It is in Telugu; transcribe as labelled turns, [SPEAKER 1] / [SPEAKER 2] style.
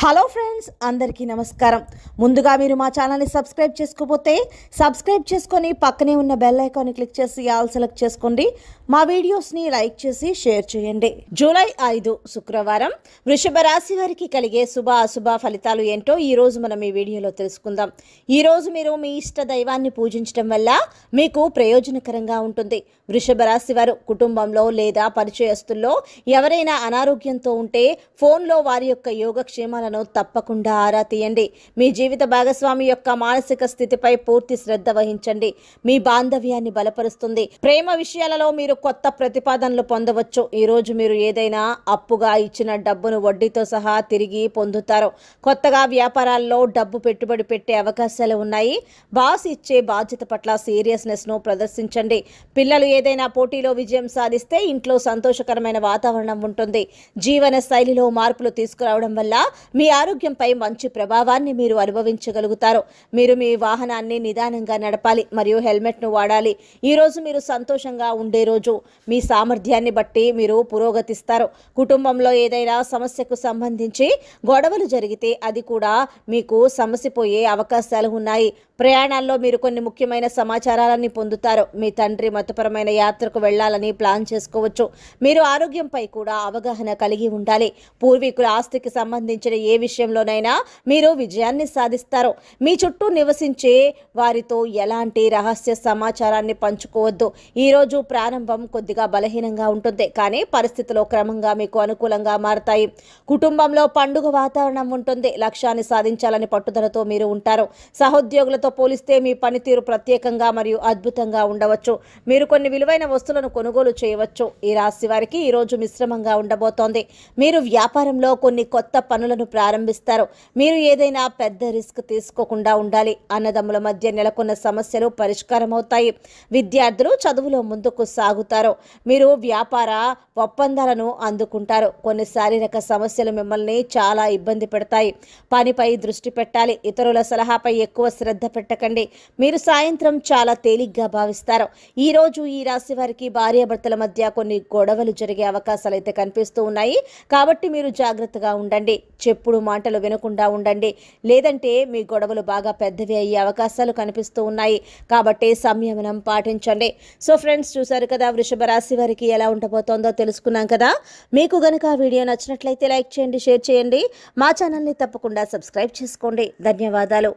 [SPEAKER 1] హలో ఫ్రెండ్స్ అందరికీ నమస్కారం ముందుగా మీరు మా ఛానల్ని సబ్స్క్రైబ్ చేసుకోపోతే సబ్స్క్రైబ్ చేసుకొని పక్కనే ఉన్న బెల్ ఐకాన్ని క్లిక్ చేసి ఆల్ సెలెక్ట్ చేసుకోండి మా వీడియోస్ని లైక్ చేసి షేర్ చేయండి జూలై ఐదు శుక్రవారం వృషభ రాశి వారికి కలిగే శుభ అశుభ ఫలితాలు ఏంటో ఈరోజు మనం ఈ వీడియోలో తెలుసుకుందాం ఈరోజు మీరు మీ ఇష్ట దైవాన్ని పూజించడం వల్ల మీకు ప్రయోజనకరంగా ఉంటుంది వృషభ రాశి వారు కుటుంబంలో లేదా పరిచయస్తుల్లో ఎవరైనా అనారోగ్యంతో ఉంటే ఫోన్లో వారి యొక్క యోగక్షేమాల లక్షణాలను తప్పకుండా ఆరా తీయండి మీ జీవిత భాగస్వామి యొక్క మానసిక స్థితిపై పూర్తి శ్రద్ధ వహించండి మీ బాంధవ్యాన్ని బలపరుస్తుంది ప్రేమ విషయాలలో మీరు కొత్త ప్రతిపాదనలు పొందవచ్చు ఈరోజు మీరు ఏదైనా అప్పుగా ఇచ్చిన డబ్బును వడ్డీతో సహా తిరిగి పొందుతారు కొత్తగా వ్యాపారాల్లో డబ్బు పెట్టుబడి పెట్టే అవకాశాలు ఉన్నాయి బాస్ ఇచ్చే బాధ్యత పట్ల సీరియస్నెస్ను ప్రదర్శించండి పిల్లలు ఏదైనా పోటీలో విజయం సాధిస్తే ఇంట్లో సంతోషకరమైన వాతావరణం ఉంటుంది జీవన శైలిలో మార్పులు తీసుకురావడం వల్ల మీ ఆరోగ్యంపై మంచి ప్రభావాన్ని మీరు అనుభవించగలుగుతారు మీరు మీ వాహనాన్ని నిదానంగా నడపాలి మరియు హెల్మెట్ను వాడాలి ఈరోజు మీరు సంతోషంగా ఉండే రోజు మీ సామర్థ్యాన్ని బట్టి మీరు పురోగతిస్తారు కుటుంబంలో ఏదైనా సమస్యకు సంబంధించి గొడవలు జరిగితే అది కూడా మీకు సమసిపోయే అవకాశాలు ఉన్నాయి ప్రయాణాల్లో మీరు కొన్ని ముఖ్యమైన సమాచారాలన్నీ పొందుతారు మీ తండ్రి మతపరమైన యాత్రకు వెళ్ళాలని ప్లాన్ చేసుకోవచ్చు మీరు ఆరోగ్యంపై కూడా అవగాహన కలిగి ఉండాలి పూర్వీకుల ఆస్తికి సంబంధించిన ఏ విషయంలోనైనా మీరు విజయాన్ని సాధిస్తారు మీ చుట్టూ నివసించే వారితో ఎలాంటి రహస్య సమాచారాన్ని పంచుకోవద్దు ఈరోజు ప్రారంభం కొద్దిగా బలహీనంగా ఉంటుంది కానీ పరిస్థితులు క్రమంగా మీకు అనుకూలంగా మారతాయి కుటుంబంలో పండుగ వాతావరణం ఉంటుంది లక్ష్యాన్ని సాధించాలని పట్టుదలతో మీరు ఉంటారు సహోద్యోగులతో పోలిస్తే మీ పనితీరు ప్రత్యేకంగా మరియు అద్భుతంగా ఉండవచ్చు మీరు కొన్ని విలువైన వస్తువులను కొనుగోలు చేయవచ్చు ఈ రాశి వారికి ఈరోజు మిశ్రమంగా ఉండబోతోంది మీరు వ్యాపారంలో కొన్ని కొత్త పనులను ప్రారంభిస్తారు మీరు ఏదైనా పెద్ద రిస్క్ తీసుకోకుండా ఉండాలి అన్నదమ్ముల మధ్య నెలకొన్న సమస్యలు పరిష్కారం అవుతాయి విద్యార్థులు చదువులో ముందుకు సాగుతారు మీరు వ్యాపార ఒప్పందాలను అందుకుంటారు కొన్ని శారీరక సమస్యలు మిమ్మల్ని చాలా ఇబ్బంది పెడతాయి పనిపై దృష్టి పెట్టాలి ఇతరుల సలహాపై ఎక్కువ శ్రద్ధ పెట్టకండి మీరు సాయంత్రం చాలా తేలిగ్గా భావిస్తారు ఈరోజు ఈ రాశి వారికి భార్యాభర్తల మధ్య కొన్ని గొడవలు జరిగే అవకాశాలు అయితే కనిపిస్తూ ఉన్నాయి కాబట్టి మీరు జాగ్రత్తగా ఉండండి చెప్పు ఎప్పుడు మాటలు వినకుండా ఉండండి లేదంటే మీ గొడవలు బాగా పెద్దవి అయ్యే అవకాశాలు కనిపిస్తూ ఉన్నాయి కాబట్టి సంయమనం పాటించండి సో ఫ్రెండ్స్ చూశారు కదా వృషభ రాశి వారికి ఎలా ఉండబోతోందో తెలుసుకున్నాం కదా మీకు ఆ వీడియో నచ్చినట్లయితే లైక్ చేయండి షేర్ చేయండి మా ఛానల్ని తప్పకుండా సబ్స్క్రైబ్ చేసుకోండి ధన్యవాదాలు